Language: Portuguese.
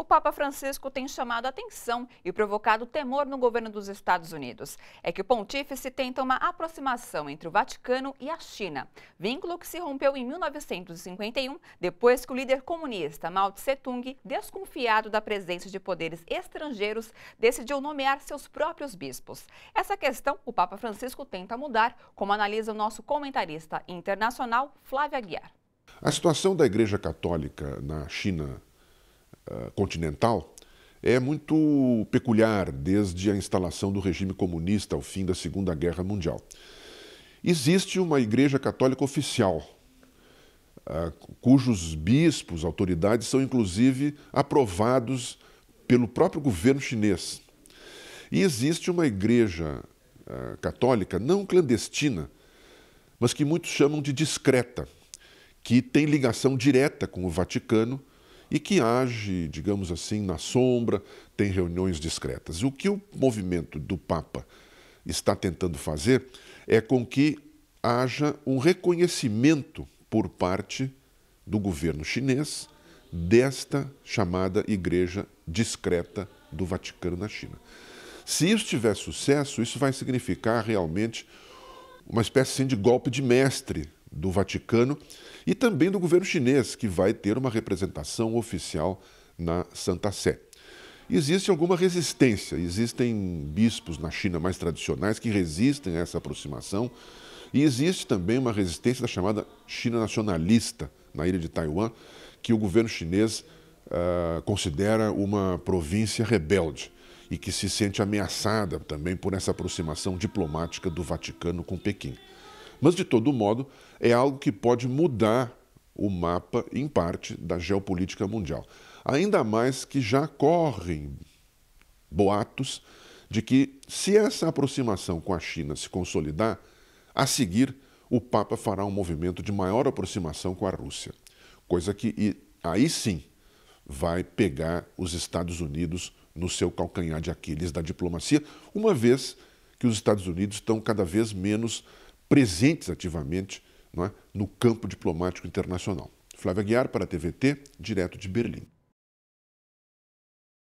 o Papa Francisco tem chamado atenção e provocado temor no governo dos Estados Unidos. É que o pontífice tenta uma aproximação entre o Vaticano e a China, vínculo que se rompeu em 1951, depois que o líder comunista Mao Tse-tung, desconfiado da presença de poderes estrangeiros, decidiu nomear seus próprios bispos. Essa questão o Papa Francisco tenta mudar, como analisa o nosso comentarista internacional Flávio Aguiar. A situação da Igreja Católica na China eh, continental é muito peculiar desde a instalação do regime comunista ao fim da Segunda Guerra Mundial. Existe uma Igreja Católica oficial, eh, cujos bispos, autoridades, são inclusive aprovados pelo próprio governo chinês. E existe uma Igreja eh, Católica não clandestina, mas que muitos chamam de discreta, que tem ligação direta com o Vaticano e que age, digamos assim, na sombra, tem reuniões discretas. O que o movimento do Papa está tentando fazer é com que haja um reconhecimento por parte do governo chinês desta chamada Igreja Discreta do Vaticano na China. Se isso tiver sucesso, isso vai significar realmente uma espécie assim, de golpe de mestre do Vaticano e também do governo chinês, que vai ter uma representação oficial na Santa Sé. Existe alguma resistência, existem bispos na China mais tradicionais que resistem a essa aproximação, e existe também uma resistência da chamada China nacionalista na ilha de Taiwan, que o governo chinês uh, considera uma província rebelde e que se sente ameaçada também por essa aproximação diplomática do Vaticano com Pequim. Mas, de todo modo, é algo que pode mudar o mapa, em parte, da geopolítica mundial. Ainda mais que já correm boatos de que, se essa aproximação com a China se consolidar, a seguir o Papa fará um movimento de maior aproximação com a Rússia, coisa que aí sim vai pegar os Estados Unidos no seu calcanhar de Aquiles da diplomacia, uma vez que os Estados Unidos estão cada vez menos presentes ativamente é, no campo diplomático internacional. Flávia Guiar para a TVT, direto de Berlim.